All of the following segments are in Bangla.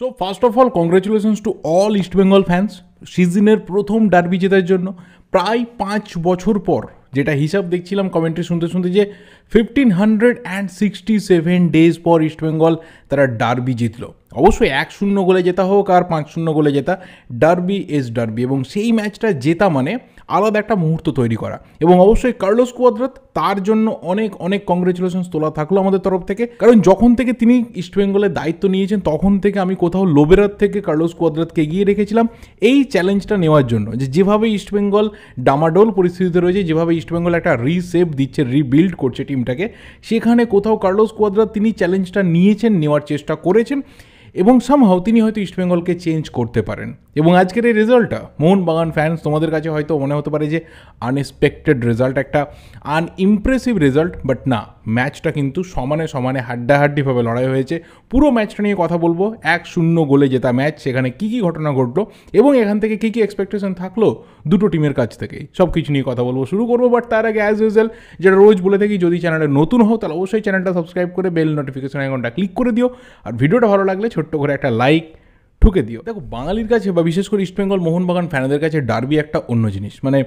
so first of all congratulations to all East Bengal fans সিজনের প্রথম ডার্বি জেতার জন্য প্রায় পাঁচ বছর পর যেটা হিসাব দেখছিলাম কমেন্ট্রি শুনতে শুনতে যে fifteen hundred and sixty seven days পর ইস্টবেঙ্গল তারা ডার্বি জিতলো অবশ্যই এক শূন্য গোলে জেতা হোক আর পাঁচ শূন্য গোলে জেতা ডার্বি এস ডার্বি এবং সেই ম্যাচটা জেতা মানে আলাদা একটা মুহূর্ত তৈরি করা এবং অবশ্যই কার্লোস কুয়াদ্রাত তার জন্য অনেক অনেক কংগ্রেচুলেশন তোলা থাকলো আমাদের তরফ থেকে কারণ যখন থেকে তিনি ইস্টবেঙ্গলের দায়িত্ব নিয়েছেন তখন থেকে আমি কোথাও লোবেরাত থেকে কার্লোস কুয়াদ্রাতকে এগিয়ে রেখেছিলাম এই চ্যালেঞ্জটা নেওয়ার জন্য যে যেভাবে ইস্টবেঙ্গল ডামাডোল পরিস্থিতিতে রয়েছে যেভাবে ইস্টবেঙ্গল একটা রিসেভ দিচ্ছে রিবিল্ড করছে টিমটাকে সেখানে কোথাও কার্লোস কুয়াদ্রাত তিনি চ্যালেঞ্জটা নিয়েছেন নেওয়ার চেষ্টা করেছেন এবং সামহাও তিনি হয়তো ইস্টবেঙ্গলকে চেঞ্জ করতে পারেন এবং আজকের এই রেজাল্টটা মোহনবাগান ফ্যান্স তোমাদের কাছে হয়তো মনে হতে পারে যে আনএক্সপেক্টেড রেজাল্ট একটা আনইমপ্রেসিভ রেজাল্ট বাট না ম্যাচটা কিন্তু সমানে সমানে হাড্ডাহাড্ডিভাবে লড়াই হয়েছে পুরো ম্যাচটা নিয়ে কথা বলবো এক শূন্য গোলে জেতা ম্যাচ সেখানে কী কী ঘটনা ঘটলো এবং এখান থেকে কী কী এক্সপেকটেশন থাকলো দুটো টিমের কাছ থেকেই সব কিছু নিয়ে কথা বলবো শুরু করবো বাট তার আগে অ্যাজ ইউজুয়াল যেটা রোজ বলে থাকি যদি চ্যানেলে নতুন হও তাহলে অবশ্যই চ্যানেলটা সাবস্ক্রাইব করে বেল নোটিফিকেশন আইকনটা ক্লিক করে দিও আর ভিডিওটা ভালো লাগলে টট করে একটা লাইক ঠুকে দিও দেখো বাঙালির কাছে বা বিশেষ করে ইস্টবেঙ্গল মোহনবাগান ফ্যানদের কাছে ডার্বি একটা অন্য জিনিস মানে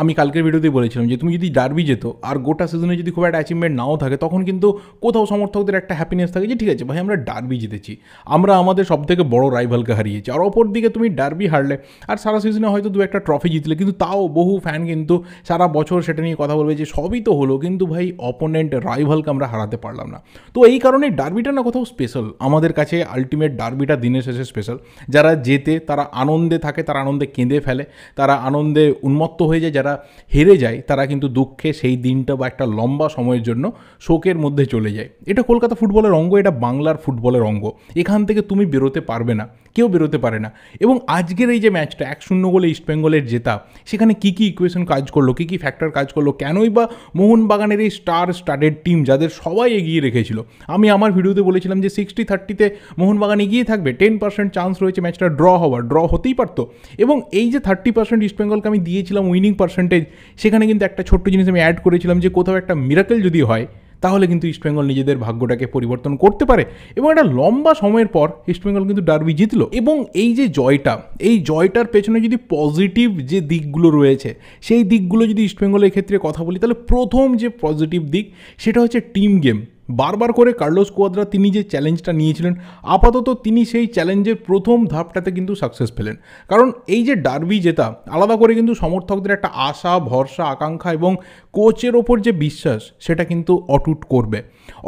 আমি কালকের ভিডিওতেই বলেছিলাম যে তুমি যদি ডার্বি যেত আর গোটা সিজনে যদি খুব একটা অ্যাচিভমেন্ট নাও থাকে তখন কিন্তু কোথাও সমর্থকদের একটা হ্যাপিনেস থাকে যে ঠিক আছে ভাই আমরা ডার্বি জিতেছি আমরা আমাদের সব থেকে বড় রাইভালকে হারিয়েছি আর অপর দিকে তুমি ডার্বি হারলে আর সারা সিজনে হয়তো দু একটা ট্রফি জিতলে কিন্তু তাও বহু ফ্যান কিন্তু সারা বছর সেটা নিয়ে কথা বলবে যে সবই তো হলো কিন্তু ভাই অপোনেন্ট রাইভালকে আমরা হারাতে পারলাম না তো এই কারণে ডার্বিটা না কোথাও স্পেশাল আমাদের কাছে আলটিমেট ডার্বিটা দিনের শেষে স্পেশাল যারা জেতে তারা আনন্দে থাকে তারা আনন্দে কেঁদে ফেলে তারা আনন্দে উন্মত্ত হয়ে যায় যারা হেরে যায় তারা কিন্তু দুঃখে সেই দিনটা বা একটা লম্বা সময়ের জন্য শোকের মধ্যে চলে যায় এটা কলকাতা ফুটবলের অঙ্গ এটা বাংলার ফুটবলের অঙ্গ এখান থেকে তুমি বেরোতে পারবে না কেউ বেরোতে পারে না এবং আজকের এই যে ম্যাচটা এক শূন্য গোলে ইস্টবেঙ্গলের জেতা সেখানে কী কী ইকুয়েশন কাজ করলো কী কী ফ্যাক্টর কাজ করলো কেনই বা মোহনবাগানের এই স্টার স্টাডেড টিম যাদের সবাই এগিয়ে রেখেছিল আমি আমার ভিডিওতে বলেছিলাম যে সিক্সটি থার্টিতে মোহনবাগান এগিয়ে থাকবে টেন পার্সেন্ট চান্স রয়েছে ম্যাচটা ড্র হওয়ার ড্র হতেই পারত এবং এই যে থার্টি পার্সেন্ট ইস্টবেঙ্গলকে আমি দিয়েছিলাম উইনিং পার্সেন্টেজ সেখানে কিন্তু একটা ছোট্ট জিনিস আমি অ্যাড করেছিলাম যে কোথাও একটা মিরাকেল যদি হয় তাহলে কিন্তু ইস্টবেঙ্গল নিজেদের ভাগ্যটাকে পরিবর্তন করতে পারে এবং একটা লম্বা সময়ের পর ইস্টবেঙ্গল কিন্তু ডার্বি জিতলো এবং এই যে জয়টা এই জয়টার পেছনে যদি পজিটিভ যে দিকগুলো রয়েছে সেই দিকগুলো যদি ইস্টবেঙ্গলের ক্ষেত্রে কথা বলি তাহলে প্রথম যে পজিটিভ দিক সেটা হচ্ছে টিম গেম বারবার করে কার্লোস কোয়াদ্রা তিনি যে চ্যালেঞ্জটা নিয়েছিলেন আপাতত তিনি সেই চ্যালেঞ্জের প্রথম ধাপটাতে কিন্তু সাকসেস পেলেন কারণ এই যে ডার্বি জেতা আলাদা করে কিন্তু সমর্থকদের একটা আশা ভরসা আকাঙ্ক্ষা এবং কোচের ওপর যে বিশ্বাস সেটা কিন্তু অটুট করবে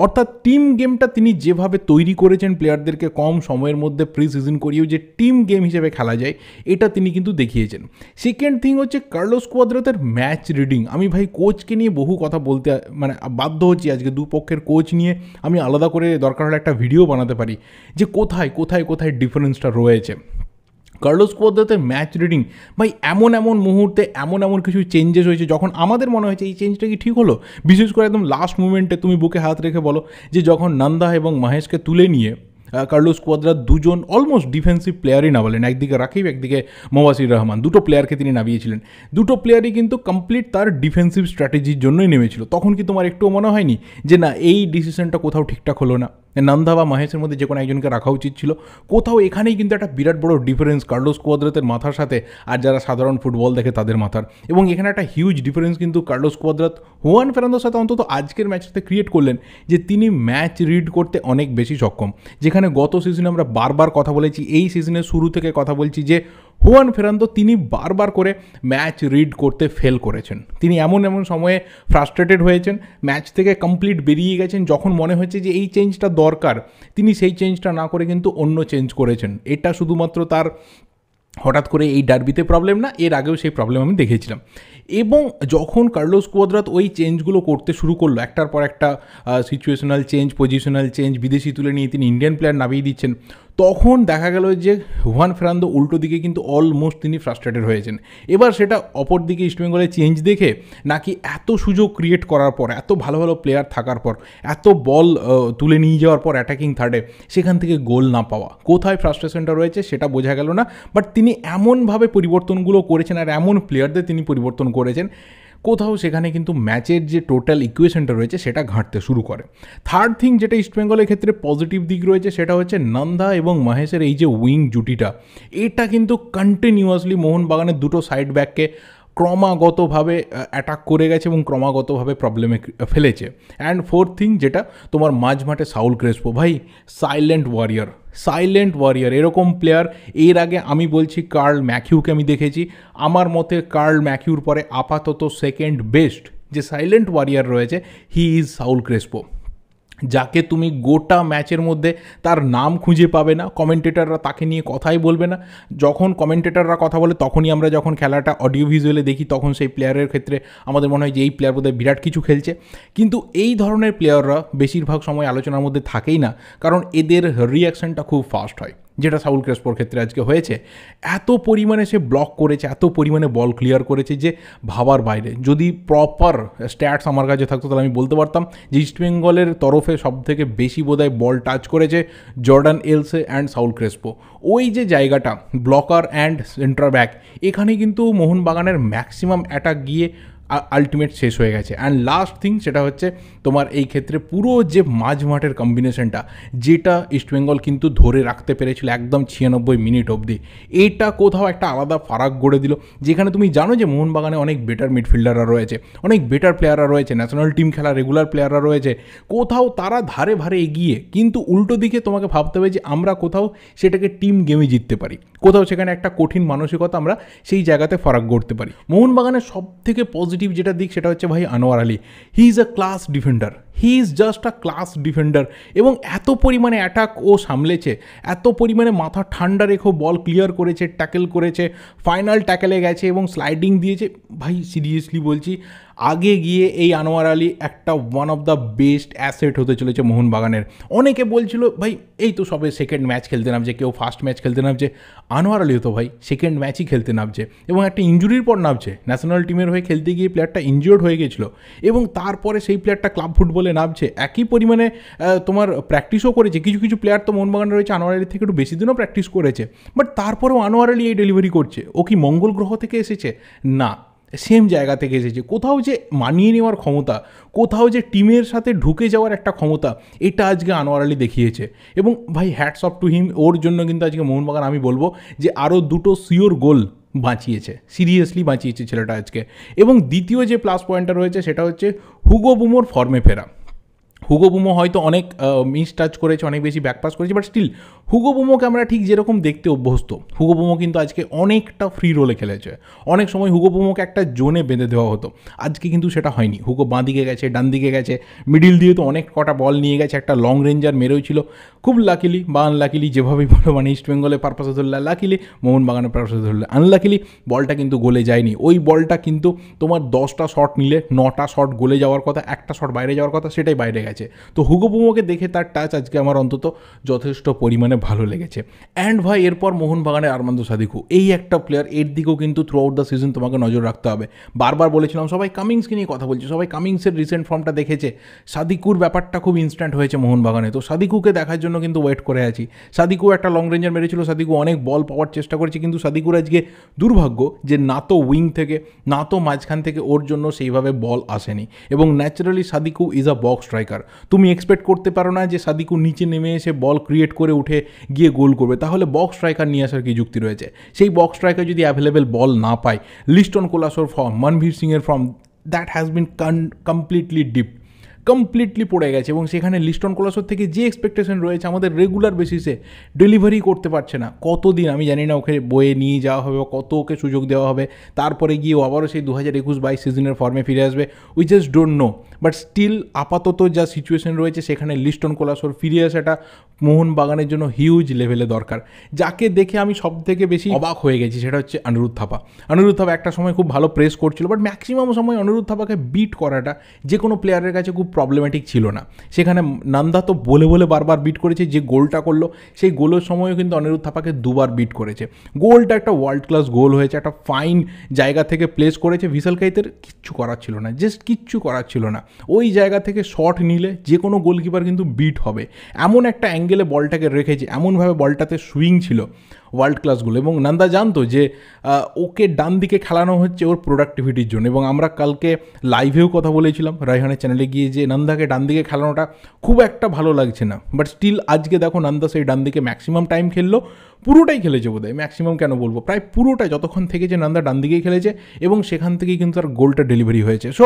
অর্থাৎ টিম গেমটা তিনি যেভাবে তৈরি করেছেন প্লেয়ারদেরকে কম সময়ের মধ্যে প্রি সিজন করিয়েও যে টিম গেম হিসেবে খেলা যায় এটা তিনি কিন্তু দেখিয়েছেন সেকেন্ড থিং হচ্ছে কার্লোস কোয়াদ্রাতের ম্যাচ রিডিং আমি ভাই কোচকে নিয়ে বহু কথা বলতে মানে বাধ্য হচ্ছি আজকে দুপক্ষের কোচ নিয়ে আমি আলাদা করে দরকার হলে একটা ভিডিও বানাতে পারি যে কোথায় কোথায় কোথায় ডিফারেন্সটা রয়েছে কার্লোস কোয়াদ্দাতে ম্যাচ রিডিং ভাই এমন এমন মুহূর্তে এমন এমন কিছু চেঞ্জেস হয়েছে যখন আমাদের মনে হয়েছে এই চেঞ্জটা কি ঠিক হলো বিশেষ করে একদম লাস্ট মুমেন্টে তুমি বুকে হাত রেখে বলো যে যখন নন্দা এবং মহেশকে তুলে নিয়ে কার্লোস কোয়াদ্রা দুজন অলমোস্ট ডিফেন্সিভ প্লেয়ারই নামালেন একদিকে রাকিব একদিকে মোবাসির রহমান দুটো প্লেয়ারকে তিনি নামিয়েছিলেন দুটো প্লেয়ারই কিন্তু কমপ্লিট তার ডিফেন্সিভ স্ট্র্যাটেজির জন্যই নেমেছিল তখন কি তোমার একটু মনে হয়নি যে না এই ডিসিশনটা কোথাও ঠিকঠাক হলো না নন্দা বা মহেশের মধ্যে যে কোনো একজনকে রাখা উচিত ছিল কোথাও এখানেই কিন্তু একটা বিরাট বড় ডিফারেন্স কার্লোস কোয়াদ্রাতের মাথার সাথে আর যারা সাধারণ ফুটবল দেখে তাদের মাথার এবং এখানে একটা হিউজ ডিফারেন্স কিন্তু কার্লোস কোয়াদ্রাত হুয়ান ফেরান্দোর সাথে অন্তত আজকের ম্যাচটাতে ক্রিয়েট করলেন যে তিনি ম্যাচ রিড করতে অনেক বেশি সক্ষম যেখানে যেখানে গত সিজনে আমরা বারবার কথা বলেছি এই সিজনের শুরু থেকে কথা বলছি যে হুয়ান ফেরান্দো তিনি বারবার করে ম্যাচ রিড করতে ফেল করেছেন তিনি এমন এমন সময়ে ফ্রাস্ট্রেটেড হয়েছেন ম্যাচ থেকে কমপ্লিট বেরিয়ে গেছেন যখন মনে হয়েছে যে এই চেঞ্জটা দরকার তিনি সেই চেঞ্জটা না করে কিন্তু অন্য চেঞ্জ করেছেন এটা শুধুমাত্র তার হঠাৎ করে এই ডার্বিতে প্রবলেম না এর আগেও সেই প্রবলেম আমি দেখেছিলাম এবং যখন কার্লোস কুয়াদ্রাত ওই চেঞ্জগুলো করতে শুরু করলো একটার পর একটা সিচুয়েশনাল চেঞ্জ পজিশনাল চেঞ্জ বিদেশি তুলে নিয়ে তিনি ইন্ডিয়ান প্লেয়ার নামিয়ে দিচ্ছেন তখন দেখা গেল যে হুয়ান ফেরান্দো উল্টো দিকে কিন্তু অলমোস্ট তিনি ফ্রাস্ট্রেটেড হয়েছেন এবার সেটা অপর দিকে ইস্টবেঙ্গলের চেঞ্জ দেখে নাকি এত সুযোগ ক্রিয়েট করার পর এত ভালো ভালো প্লেয়ার থাকার পর এত বল তুলে নিয়ে যাওয়ার পর অ্যাটাকিং থার্ডে সেখান থেকে গোল না পাওয়া কোথায় ফ্রাস্ট্রেশনটা রয়েছে সেটা বোঝা গেল না বাট তিনি এমনভাবে পরিবর্তনগুলো করেছেন আর এমন প্লেয়ারদের তিনি পরিবর্তন করেছেন কোথাও সেখানে কিন্তু ম্যাচের যে টোটাল ইকুয়েশনটা রয়েছে সেটা ঘাঁটতে শুরু করে থার্ড থিং যেটা ইস্টবেঙ্গলের ক্ষেত্রে পজিটিভ দিক রয়েছে সেটা হচ্ছে নন্দা এবং মহেশের এই যে উইং জুটিটা এটা কিন্তু কন্টিনিউয়াসলি মোহনবাগানের দুটো সাইড ব্যাককে ক্রমাগতভাবে অ্যাটাক করে গেছে এবং ক্রমাগতভাবে প্রবলেমে ফেলেছে অ্যান্ড ফোর থিং যেটা তোমার মাঝমাঠে সাউল ক্রেসপো ভাই সাইলেন্ট ওয়ারিয়ার সাইলেন্ট ওয়ারিয়ার এরকম প্লেয়ার এর আগে আমি বলছি কার্ল ম্যাকিউকে আমি দেখেছি আমার মতে কার্ল ম্যাকিউর পরে আপাতত সেকেন্ড বেস্ট যে সাইলেন্ট ওয়ারিয়ার রয়েছে হি ইজ সাউল ক্রেসপো যাকে তুমি গোটা ম্যাচের মধ্যে তার নাম খুঁজে পাবে না কমেন্টেটাররা তাকে নিয়ে কথাই বলবে না যখন কমেন্টেটাররা কথা বলে তখনই আমরা যখন খেলাটা অডিও ভিজুয়ালে দেখি তখন সেই প্লেয়ারের ক্ষেত্রে আমাদের মনে হয় যে এই প্লেয়ার বোধহয় বিরাট কিছু খেলছে কিন্তু এই ধরনের প্লেয়াররা বেশিরভাগ সময় আলোচনার মধ্যে থাকেই না কারণ এদের রিয়াকশানটা খুব ফাস্ট হয় যেটা সাউল ক্রেসপোর ক্ষেত্রে আজকে হয়েছে এত পরিমাণে সে ব্লক করেছে এত পরিমাণে বল ক্লিয়ার করেছে যে ভাবার বাইরে যদি প্রপার স্ট্যাটস আমার কাছে থাকতো তাহলে আমি বলতে পারতাম যে ইস্টবেঙ্গলের তরফে সব থেকে বেশি বোধহয় বল টাচ করেছে Jordan Elsey and Saul Crespo ওই যে জায়গাটা ব্লকার অ্যান্ড সেন্টার ব্যাক এখানে কিন্তু মোহনবাগানের ম্যাক্সিমাম অ্যাটাক গিয়ে আলটিমেট শেষ হয়ে গেছে অ্যান্ড লাস্ট থিং সেটা হচ্ছে তোমার এই ক্ষেত্রে পুরো যে মাঝ মাঠের কম্বিনেশনটা যেটা ইস্টবেঙ্গল কিন্তু ধরে রাখতে পেরেছিল একদম ছিয়ানব্বই মিনিট অবধি এটা কোথাও একটা আলাদা ফারাক গড়ে দিল যেখানে তুমি জানো যে মোহনবাগানে অনেক বেটার মিডফিল্ডাররা রয়েছে অনেক বেটার প্লেয়াররা রয়েছে ন্যাশনাল টিম খেলা রেগুলার প্লেয়াররা রয়েছে কোথাও তারা ধারে ভারে এগিয়ে কিন্তু উল্টো দিকে তোমাকে ভাবতে হবে যে আমরা কোথাও সেটাকে টিম গেমে জিততে পারি কোথাও সেখানে একটা কঠিন মানসিকতা আমরা সেই জায়গাতে ফারাক গড়তে পারি মোহনবাগানের সব থেকে পজিটিভ পজিটিভ যেটা দিক সেটা হচ্ছে ভাই Anwar Ali he is a class defender he is just a class defender এবং এত পরিমাণে অ্যাটাক ও সামলেছে এত পরিমাণে মাথা ঠান্ডা রেখে বল ক্লিয়ার করেছে ট্যাকেল করেছে ফাইনাল ট্যাকেলে গেছে এবং স্লাইডিং দিয়েছে ভাই সিরিয়াসলি বলছি আগে গিয়ে এই আনোয়ার আলী একটা one of the best asset হতে চলেছে মোহনবাগানের অনেকে বলছিল ভাই এই তো সবে সেকেন্ড ম্যাচ খেলতে নামছে কেউ ফার্স্ট ম্যাচ খেলতে নামছে আনোয়ার আলী হতো ভাই সেকেন্ড ম্যাচই খেলতে নামছে এবং একটা ইঞ্জুরির পর নামছে ন্যাশনাল টিমের হয়ে খেলতে গিয়ে প্লেয়ারটা ইনজিওর্ড হয়ে গেছিলো এবং তারপরে সেই প্লেয়ারটা ক্লাব ফুটবল বলে নামছে একই পরিমাণে তোমার প্র্যাকটিসও করেছে কিছু কিছু প্লেয়ার তো মোহনবাগান রয়েছে আনোয়ার আলী থেকে একটু বেশি দিনও প্র্যাকটিস করেছে বাট তারপরেও আনোয়ার আলী এই ডেলিভারি করছে ও কি মঙ্গল গ্রহ থেকে এসেছে না সেম জায়গা থেকে এসেছে কোথাও যে মানিয়ে নেওয়ার ক্ষমতা কোথাও যে টিমের সাথে ঢুকে যাওয়ার একটা ক্ষমতা এটা আজকে আনোয়ার আলী দেখিয়েছে এবং ভাই হ্যাটস অফ টু হিম ওর জন্য কিন্তু আজকে মোহনবাগান আমি বলবো যে আরও দুটো সিওর গোল বাঁচিয়েছে সিরিয়াসলি বাঁচিয়েছে ছেলেটা আজকে এবং দ্বিতীয় যে প্লাস পয়েন্টটা রয়েছে সেটা হচ্ছে হুগো বুমোর ফর্মে ফেরা হুগো বুমো হয়তো অনেক মিস টাচ করেছে অনেক বেশি ব্যাকপাস করেছে বাট স্টিল হুগো বোমোকে আমরা ঠিক যেরকম দেখতে অভ্যস্ত হুগো বোমো কিন্তু আজকে অনেকটা ফ্রি রোলে খেলেছে অনেক সময় হুগো বোমোকে একটা জোনে বেঁধে দেওয়া হতো আজকে কিন্তু সেটা হয়নি হুগো বাঁ দিকে গেছে ডান দিকে গেছে মিডিল দিয়ে তো অনেক কটা বল নিয়ে গেছে একটা লং রেঞ্জার মেরেও ছিল খুব লাকিলি বা আনলাকিলি যেভাবেই বলো মানে ইস্ট বেঙ্গলের পারপাসে ধরলে লাকিলি মোহনবাগানের পারপাসে ধরলে আনলাকিলি বলটা কিন্তু গোলে যায়নি ওই বলটা কিন্তু তোমার দশটা শট নিলে নটা শট গোলে যাওয়ার কথা একটা শট বাইরে যাওয়ার কথা সেটাই বাইরে গেছে তো হুগো বোমোকে দেখে তার টাচ আজকে আমার অন্তত যথেষ্ট পরিমাণে মানে ভালো লেগেছে অ্যান্ড ভাই এরপর মোহনবাগানের আরমান্দ সাদিকু এই একটা প্লেয়ার এর দিকেও কিন্তু থ্রু আউট দ্য সিজন তোমাকে নজর রাখতে হবে বারবার বলেছিলাম সবাই কামিংসকে নিয়ে কথা বলছে সবাই কামিংসের রিসেন্ট ফর্মটা দেখেছে সাদিকুর ব্যাপারটা খুব ইনস্ট্যান্ট হয়েছে মোহনবাগানে তো সাদিকুকে দেখার জন্য কিন্তু ওয়েট করে আছি সাদিকু একটা লং রেঞ্জার মেরেছিল সাদিকু অনেক বল পাওয়ার চেষ্টা করেছে কিন্তু সাদিকুর আজকে দুর্ভাগ্য যে না তো উইং থেকে না তো মাঝখান থেকে ওর জন্য সেইভাবে বল আসেনি এবং naturally Sadiku is a box striker তুমি এক্সপেক্ট করতে পারো না যে সাদিকু নিচে নেমে এসে বল ক্রিয়েট করে উঠে গিয়ে গোল করবে তাহলে বক্স স্ট্রাইকার নিয়ে আসার কি যুক্তি রয়েছে সেই বক্স স্ট্রাইকার যদি অ্যাভেলেবেল বল না পায় লিস্টন কোলাসোর ফর্ম মনভীর সিংয়ের form that has been completely dip completely পড়ে গেছে এবং সেখানে লিস্টন কোলাসর থেকে যে এক্সপেকটেশন রয়েছে আমাদের রেগুলার বেসিসে ডেলিভারি করতে পারছে না কতদিন আমি জানি না ওকে বয়ে নিয়ে যাওয়া হবে বা কত ওকে সুযোগ দেওয়া হবে তারপরে গিয়ে ও আবারও সেই দু হাজার একুশ বাইশ সিজনের ফর্মে ফিরে আসবে we just don't know but still আপাতত যা সিচুয়েশন রয়েছে সেখানে লিস্টন কলাসর ফিরে আসাটা মোহনবাগানের জন্য হিউজ লেভেলে দরকার যাকে দেখে আমি সব থেকে বেশি অবাক হয়ে গেছি সেটা হচ্ছে অনিরুদ্ধ থাপা অনিরুদ্ধ থাপা একটা সময় খুব ভালো প্রেস করছিল বাট ম্যাক্সিমাম সময় অনিরুদ্ধ থাপাকে বিট করাটা যে কোনো প্লেয়ারের কাছে খুব প্রবলেম্যাটিক ছিল না সেখানে নান্দা তো বলে বলে বারবার বিট করেছে যে গোলটা করলো সেই গোলের সময়ও কিন্তু অনিরুদ্ধ থাপাকে দুবার বিট করেছে গোলটা একটা ওয়ার্ল্ড ক্লাস গোল হয়েছে একটা ফাইন জায়গা থেকে প্লেস করেছে ভিসাল কাইতের কিচ্ছু করার ছিল না জাস্ট কিচ্ছু করার ছিল না ওই জায়গা থেকে শট নিলে যে কোনো গোলকিপার কিন্তু বিট হবে এমন একটা অ্যাঙ্গেলে বলটাকে রেখেছে এমনভাবে বলটাতে সুইং ছিল ওয়ার্ল্ড ক্লাসগুলো এবং নন্দা জানতো যে ওকে ডান দিকে খেলানো হচ্ছে ওর প্রোডাক্টিভিটির জন্য এবং আমরা কালকে লাইভেও কথা বলেছিলাম রায়হানের চ্যানেলে গিয়ে যে নন্দাকে ডান দিকে খেলানোটা খুব একটা ভালো লাগছে না বাট স্টিল আজকে দেখো নন্দা সেই ডান দিকে ম্যাক্সিমাম টাইম খেললো পুরোটাই খেলেছে বোধহয় ম্যাক্সিমাম কেন বলবো প্রায় পুরোটাই যতক্ষণ থেকে যে নন্দা ডান দিকেই খেলেছে এবং সেখান থেকেই কিন্তু তার গোলটা ডেলিভারি হয়েছে so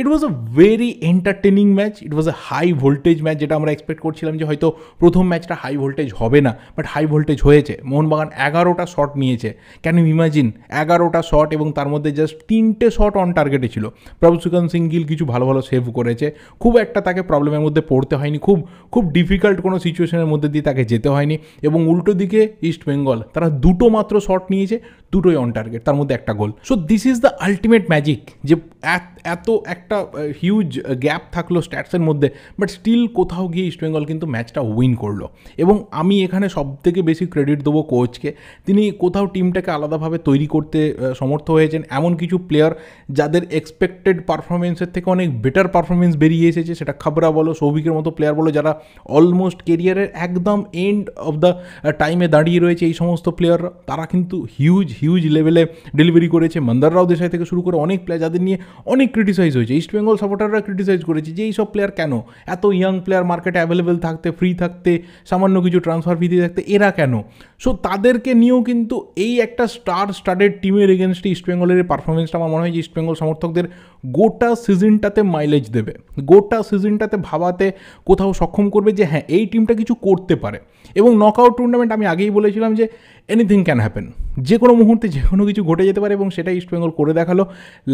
it was a very entertaining match it was a high voltage match যেটা আমরা এক্সপেক্ট করছিলাম যে হয়তো প্রথম ম্যাচটা হাই ভোল্টেজ হবে না বাট হাই ভোল্টেজ হয়েছে মোহনবাগান এগারোটা শট নিয়েছে ক্যান ইউ ইমাজিন এগারোটা শট এবং তার মধ্যে জাস্ট তিনটে শট অন টার্গেটে ছিল প্রভু সুকান্ত সিং গিল কিছু ভালো ভালো সেভ করেছে খুব একটা তাকে প্রবলেমের মধ্যে পড়তে হয়নি খুব খুব ডিফিকাল্ট কোনো সিচুয়েশনের মধ্যে দিয়ে তাকে যেতে হয়নি এবং উল্টো দিকে ইস্ট বেঙ্গল তারা দুটো মাত্র শট নিয়েছে দুটোই অন টার্গেট তার মধ্যে একটা goal so this is the ultimate magic যে এত একটা হিউজ গ্যাপ থাকলো স্ট্যাটসের মধ্যে বাট স্টিল কোথাও গিয়ে ইস্টবেঙ্গল কিন্তু ম্যাচটা উইন করলো এবং আমি এখানে সব থেকে বেশি ক্রেডিট দেবো কোচকে তিনি কোথাও টিমটাকে আলাদাভাবে তৈরি করতে সমর্থ হয়েছেন এমন কিছু প্লেয়ার যাদের এক্সপেক্টেড পারফরমেন্সের থেকে অনেক বেটার পারফরমেন্স বেরিয়ে এসেছে সেটা খাবরা বলো সৌভিকের মতো প্লেয়ার বলো যারা অলমোস্ট কেরিয়ারের একদম এন্ড অফ দ্য টাইমে দাঁড়িয়ে রয়েছে এই সমস্ত প্লেয়াররা তারা কিন্তু হিউজ হিউজ লেভেলে ডেলিভারি করেছে মন্দাররাও দেশাই থেকে শুরু করে অনেক প্লেয়ার যাদের নিয়ে অনেক ক্রিটিসাইজ হয়েছে ইস্ট বেঙ্গল সাপোর্টাররা ক্রিটিসাইজ করেছে যে এইসব প্লেয়ার কেন এত ইয়াং প্লেয়ার মার্কেটে অ্যাভেলেবেল থাকতে ফ্রি থাকতে সামান্য কিছু ট্রান্সফার ফি দিয়ে থাকতে এরা কেন সো তাদেরকে নিয়েও কিন্তু এই একটা স্টার স্টার্টেড টিমের এগেনস্টে ইস্টবেঙ্গলের পারফরমেন্সটা আমার মনে হয় যে ইস্টবেঙ্গল সমর্থকদের গোটা সিজনটাতে মাইলেজ দেবে গোটা সিজনটাতে ভাবাতে কোথাও সক্ষম করবে যে হ্যাঁ এই টিমটা কিছু করতে পারে এবং নক আউট টুর্নামেন্ট আমি আগেই বলেছিলাম যে এনিথিং ক্যান হ্যাপেন যে কোনো মুহূর্তে যে কোনো কিছু ঘটে যেতে পারে এবং সেটা ইস্টবেঙ্গল করে দেখালো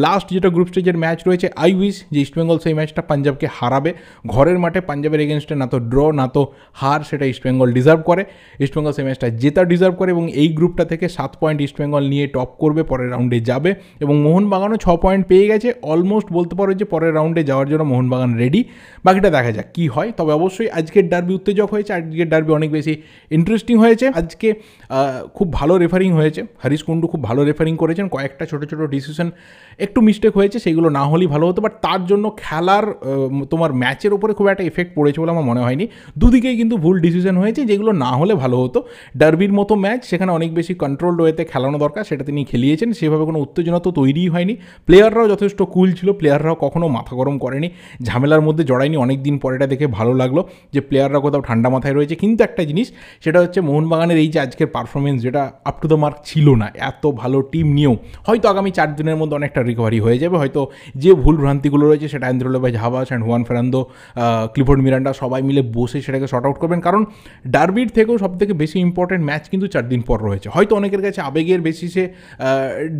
লাস্ট যেটা গ্রুপ স্টেজের ম্যাচ রয়েছে আই উইস যে ইস্টবেঙ্গল সেই ম্যাচটা পাঞ্জাবকে হারাবে ঘরের মাঠে পাঞ্জাবের এগেনস্টে না তো ড্র না তো হার সেটা ইস্টবেঙ্গল ডিজার্ভ করে ইস্টবেঙ্গল সেই ম্যাচটা জেতা ডিজার্ভ করে এবং এই গ্রুপটা থেকে সাত পয়েন্ট ইস্টবেঙ্গল নিয়ে টপ করবে পরের রাউন্ডে যাবে এবং মোহনবাগানও ছ পয়েন্ট পেয়ে গেছে অলমোস্ট বলতে পারো যে পরের রাউন্ডে যাওয়ার জন্য মোহনবাগান রেডি বাকিটা দেখা যাক কী হয় তবে অবশ্যই আজকের ডার্বি উত্তেজক হয়েছে আজকের ডার্বি অনেক বেশি ইন্টারেস্টিং হয়েছে আজকে খুব ভালো রেফারিং হয়েছে হরিশ কুন্ডু খুব ভালো রেফারিং করেছেন কয়েকটা ছোটো ছোটো ডিসিশন একটু মিস্টেক হয়েছে সেগুলো না হলেই ভালো হতো বাট তার জন্য খেলার তোমার ম্যাচের ওপরে খুব একটা এফেক্ট পড়েছে বলে আমার মনে হয়নি দুদিকেই কিন্তু ভুল ডিসিশন হয়েছে যেগুলো না হলে ভালো হতো ডার্বির মতো ম্যাচ সেখানে অনেক বেশি কন্ট্রোল ওয়েতে খেলানো দরকার সেটা তিনি খেলিয়েছেন সেভাবে কোনো উত্তেজনা তো তৈরিই হয়নি প্লেয়াররাও যথেষ্ট কুল ছিল প্লেয়াররাও কখনো মাথা গরম করেনি ঝামেলার মধ্যে জড়ায়নি অনেক দিন পরে এটা দেখে ভালো লাগলো যে প্লেয়াররা কোথাও ঠান্ডা মাথায় রয়েছে কিন্তু একটা জিনিস সেটা হচ্ছে মোহনবাগানের এই যে আজকের পারফরমেন্স যেটা আপ টু দ্য মার্ক ছিল না এত ভালো টিম নিয়েও হয়তো আগামী চার দিনের মধ্যে অনেকটা রিকভারি হয়ে যাবে হয়তো যে ভুল ভ্রান্তিগুলো রয়েছে সেটা ভাই Habas and Juan Ferrando Clifford Miranda সবাই মিলে বসে সেটাকে শর্ট আউট করবেন কারণ ডার্বির থেকেও সব থেকে বেশি ইম্পর্টেন্ট ম্যাচ কিন্তু চার দিন পর রয়েছে হয়তো অনেকের কাছে আবেগের বেশি সে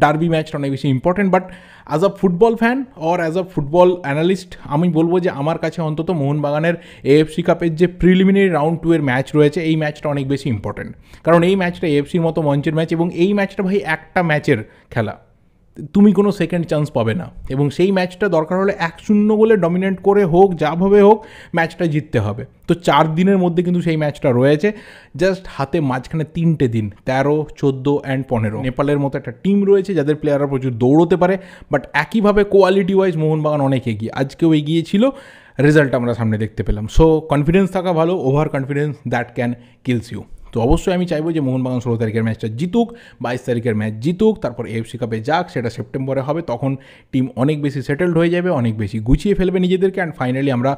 ডার্বি ম্যাচটা অনেক বেশি important but as a football fan or as a football analyst আমি বলবো যে আমার কাছে অন্তত মোহনবাগানের এএফসি কাপের যে প্রিলিমিনারি রাউন্ড টু এর ম্যাচ রয়েছে এই ম্যাচটা অনেক বেশি ইম্পর্টেন্ট কারণ এই ম্যাচটা এএফসির মতো মঞ্চের ম্যাচ এবং এই ম্যাচটা ভাই একটা ম্যাচের খেলা তুমি কোনো সেকেন্ড চান্স পাবে না এবং সেই ম্যাচটা দরকার হলে এক শূন্য গোলে ডমিনেট করে হোক যাভাবে হোক ম্যাচটা জিততে হবে তো চার দিনের মধ্যে কিন্তু সেই ম্যাচটা রয়েছে জাস্ট হাতে মাঝখানে তিনটে দিন তেরো চোদ্দো অ্যান্ড পনেরো নেপালের মতো একটা টিম রয়েছে যাদের প্লেয়াররা প্রচুর দৌড়তে পারে বাট একইভাবে কোয়ালিটি ওয়াইজ মোহনবাগান অনেক এগিয়ে আজকেও এগিয়ে ছিল রেজাল্ট আমরা সামনে দেখতে পেলাম সো কনফিডেন্স থাকা ভালো over confidence that can kills you তো অবশ্যই আমি চাইবো যে মোহনবাগান ষোলো তারিখের ম্যাচটা জিতুক বাইশ তারিখের ম্যাচ জিতুক তারপর এফসি কাপে যাক সেটা সেপ্টেম্বরে হবে তখন টিম অনেক বেশি সেটেলড হয়ে যাবে অনেক বেশি গুছিয়ে ফেলবে নিজেদেরকে অ্যান্ড ফাইনালি আমরা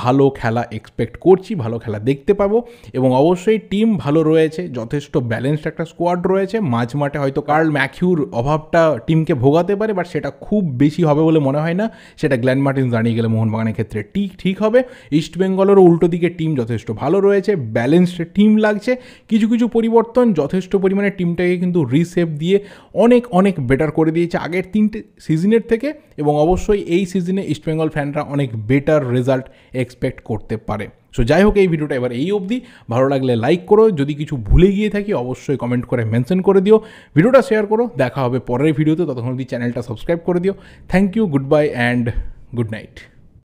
ভালো খেলা এক্সপেক্ট করছি ভালো খেলা দেখতে পাবো এবং অবশ্যই টিম ভালো রয়েছে যথেষ্ট ব্যালেন্সড একটা স্কোয়াড রয়েছে মাঝ মাঠে হয়তো কার্ল ম্যাথিউর অভাবটা টিমকে ভোগাতে পারে বাট সেটা খুব বেশি হবে বলে মনে হয় না সেটা গ্ল্যান মার্টিন দাঁড়িয়ে গেলে মোহনবাগানের ক্ষেত্রে ঠিক ঠিক হবে ইস্টবেঙ্গলেরও উল্টো দিকে টিম যথেষ্ট ভালো রয়েছে ব্যালেন্সড টিম লাগছে কিছু কিছু পরিবর্তন যথেষ্ট পরিমাণে টিমটাকে কিন্তু রিসেভ দিয়ে অনেক অনেক বেটার করে দিয়েছে আগের তিনটে সিজনের থেকে এবং অবশ্যই এই সিজনে ইস্টবেঙ্গল ফ্যানরা অনেক বেটার রেজাল্ট এক্সপেক্ট করতে পারে সো যাই হোক এই ভিডিওটা এবার এই অবধি ভালো লাগলে লাইক করো যদি কিছু ভুলে গিয়ে থাকি অবশ্যই কমেন্ট করে মেনশন করে দিও ভিডিওটা শেয়ার করো দেখা হবে পরের ভিডিওতে ততক্ষণ অবধি চ্যানেলটা সাবস্ক্রাইব করে দিও thank you goodbye and good night